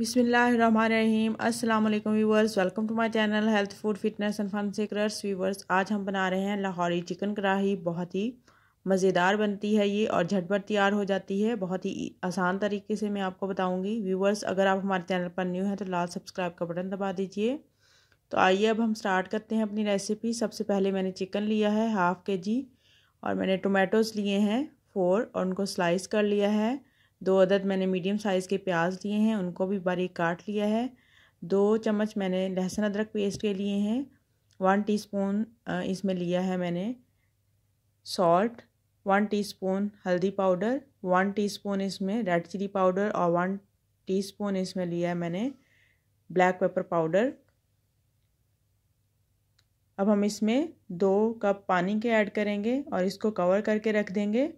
बिसमीम अल्लाम viewers welcome to my channel health food fitness and fun seekers viewers आज हम बना रहे हैं लाहौरी चिकन कढ़ाही बहुत ही मज़ेदार बनती है ये और झटपट तैयार हो जाती है बहुत ही आसान तरीके से मैं आपको बताऊंगी व्यूवर्स अगर आप हमारे चैनल पर न्यू हैं तो लाल सब्सक्राइब का बटन दबा दीजिए तो आइए अब हम स्टार्ट करते हैं अपनी रेसिपी सबसे पहले मैंने चिकन लिया है हाफ़ के जी और मैंने टोमेटोज़ लिए हैं फोर और उनको स्लाइस कर लिया है दो अदद मैंने मीडियम साइज़ के प्याज लिए हैं उनको भी बारीक काट लिया है दो चम्मच मैंने लहसुन अदरक पेस्ट के लिए हैं वन टीस्पून इसमें लिया है मैंने सॉल्ट वन टीस्पून हल्दी पाउडर वन टीस्पून इसमें रेड चिली पाउडर और वन टीस्पून इसमें लिया है मैंने ब्लैक पेपर पाउडर अब हम इसमें दो कप पानी के ऐड करेंगे और इसको कवर करके रख देंगे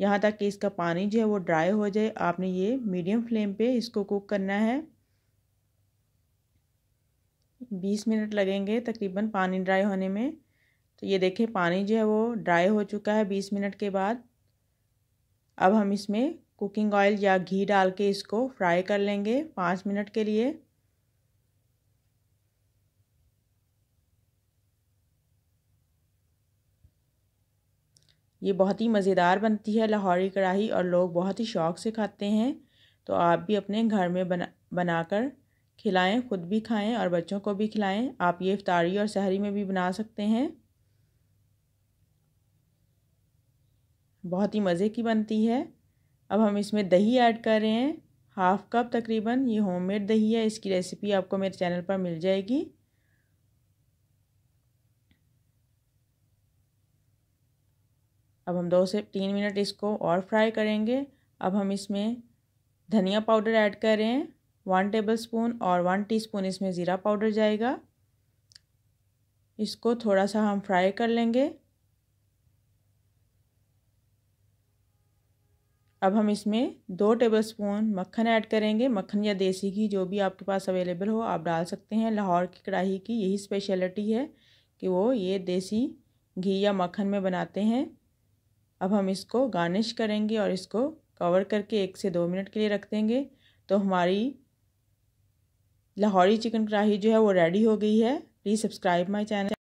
यहाँ तक कि इसका पानी जो है वो ड्राई हो जाए आपने ये मीडियम फ्लेम पे इसको कुक करना है बीस मिनट लगेंगे तकरीबन पानी ड्राई होने में तो ये देखें पानी जो है वो ड्राई हो चुका है बीस मिनट के बाद अब हम इसमें कुकिंग ऑयल या घी डाल के इसको फ्राई कर लेंगे पाँच मिनट के लिए ये बहुत ही मज़ेदार बनती है लाहौरी कढ़ाई और लोग बहुत ही शौक़ से खाते हैं तो आप भी अपने घर में बना बना कर खिलाएँ ख़ुद भी खाएँ और बच्चों को भी खिलाएँ आप ये इफ्तारी और सहरी में भी बना सकते हैं बहुत ही मज़े की बनती है अब हम इसमें दही ऐड कर रहे हैं हाफ़ कप तकरीबन ये होममेड दही है इसकी रेसिपी आपको मेरे चैनल पर मिल जाएगी अब हम दो से तीन मिनट इसको और फ्राई करेंगे अब हम इसमें धनिया पाउडर ऐड कर रहे हैं वन टेबल स्पून और वन टीस्पून इसमें ज़ीरा पाउडर जाएगा इसको थोड़ा सा हम फ्राई कर लेंगे अब हम इसमें दो टेबल स्पून मक्खन ऐड करेंगे मक्खन या देसी घी जो भी आपके पास अवेलेबल हो आप डाल सकते हैं लाहौर की कढ़ाई की यही स्पेशलिटी है कि वो ये देसी घी या मक्खन में बनाते हैं अब हम इसको गार्निश करेंगे और इसको कवर करके एक से दो मिनट के लिए रख देंगे तो हमारी लाहौरी चिकन कढ़ाई जो है वो रेडी हो गई है प्लीज़ सब्सक्राइब माई चैनल